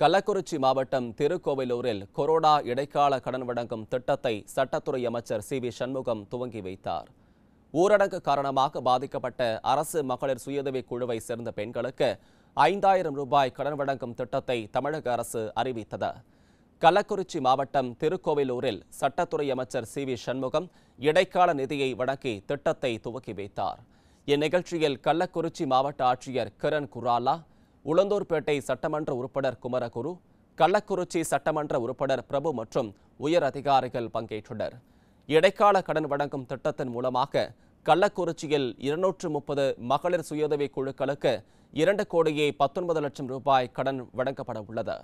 கள்ளக்குறிச்சி மாவட்டம் திருக்கோவிலூரில் கொரோனா இடைக்கால கடன் வழங்கும் திட்டத்தை சட்டத்துறை அமைச்சர் சி வி சண்முகம் துவங்கி வைத்தார் ஊரடங்கு காரணமாக பாதிக்கப்பட்ட அரசு மகளிர் சுயதவிக் குழுவை சேர்ந்த பெண்களுக்கு ஐந்தாயிரம் ரூபாய் கடன் வழங்கும் திட்டத்தை தமிழக அரசு அறிவித்தது கள்ளக்குறிச்சி மாவட்டம் திருக்கோவிலூரில் சட்டத்துறை அமைச்சர் சி வி சண்முகம் இடைக்கால நிதியை வழங்கி திட்டத்தை துவக்கி வைத்தார் இந்நிகழ்ச்சியில் கள்ளக்குறிச்சி மாவட்ட ஆட்சியர் கிரண் குராலா உளந்தூர்பேட்டை சட்டமன்ற உறுப்பினர் குமரகுரு கள்ளக்குறிச்சி சட்டமன்ற உறுப்பினர் பிரபு மற்றும் உயர் அதிகாரிகள் பங்கேற்றனர் இடைக்கால கடன் வழங்கும் திட்டத்தின் மூலமாக கள்ளக்குறிச்சியில் இருநூற்று முப்பது மகளிர் சுயதவி குழுக்களுக்கு இரண்டு கோடியே பத்தொன்பது லட்சம் ரூபாய் கடன் வழங்கப்பட உள்ளது